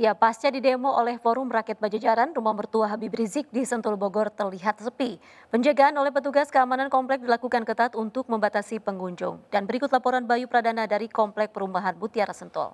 Ya, pasca didemo oleh Forum Rakyat Bajajaran, rumah mertua Habib Rizik di Sentul Bogor terlihat sepi. Penjagaan oleh petugas keamanan komplek dilakukan ketat untuk membatasi pengunjung. Dan berikut laporan Bayu Pradana dari Komplek Perumahan Mutiara Sentul.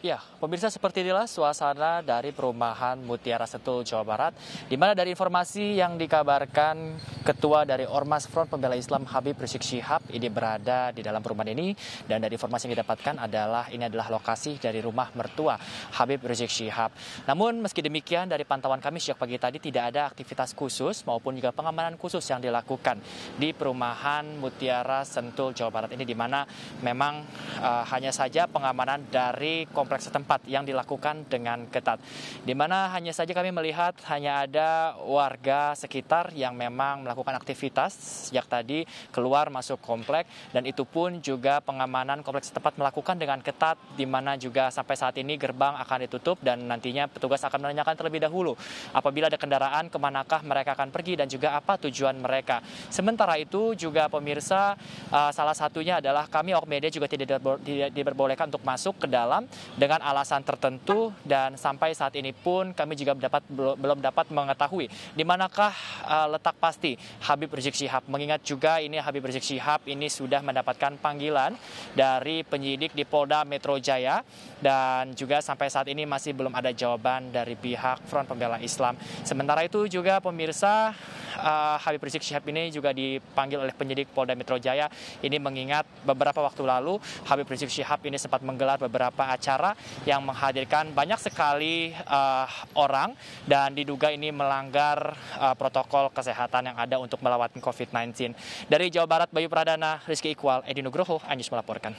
Ya, pemirsa seperti inilah suasana dari perumahan Mutiara Sentul, Jawa Barat, di mana dari informasi yang dikabarkan Ketua dari Ormas Front Pembela Islam Habib Rizik Syihab ini berada di dalam perumahan ini dan dari informasi yang didapatkan adalah ini adalah lokasi dari rumah mertua Habib Rizik Syihab. Namun meski demikian dari pantauan kami sejak pagi tadi tidak ada aktivitas khusus maupun juga pengamanan khusus yang dilakukan di perumahan Mutiara Sentul Jawa Barat ini di mana memang uh, hanya saja pengamanan dari kompleks kompleks setempat yang dilakukan dengan ketat. Di mana hanya saja kami melihat hanya ada warga sekitar yang memang melakukan aktivitas sejak tadi keluar masuk kompleks dan itu pun juga pengamanan kompleks setempat melakukan dengan ketat di mana juga sampai saat ini gerbang akan ditutup dan nantinya petugas akan menanyakan terlebih dahulu apabila ada kendaraan kemanakah mereka akan pergi dan juga apa tujuan mereka. Sementara itu juga pemirsa eh, salah satunya adalah kami media juga tidak diperbolehkan untuk masuk ke dalam dengan alasan tertentu dan sampai saat ini pun kami juga dapat belum dapat mengetahui di manakah uh, letak pasti Habib Rizik Syihab. Mengingat juga ini Habib Rizik Syihab ini sudah mendapatkan panggilan dari penyidik di Polda Metro Jaya dan juga sampai saat ini masih belum ada jawaban dari pihak Front Pembela Islam. Sementara itu juga pemirsa uh, Habib Rizik Syihab ini juga dipanggil oleh penyidik Polda Metro Jaya ini mengingat beberapa waktu lalu Habib Rizik Syihab ini sempat menggelar beberapa acara yang menghadirkan banyak sekali uh, orang dan diduga ini melanggar uh, protokol kesehatan yang ada untuk melawan COVID-19. Dari Jawa Barat, Bayu Pradana, Rizky Iqbal, Edi Nugroho, Anjus melaporkan.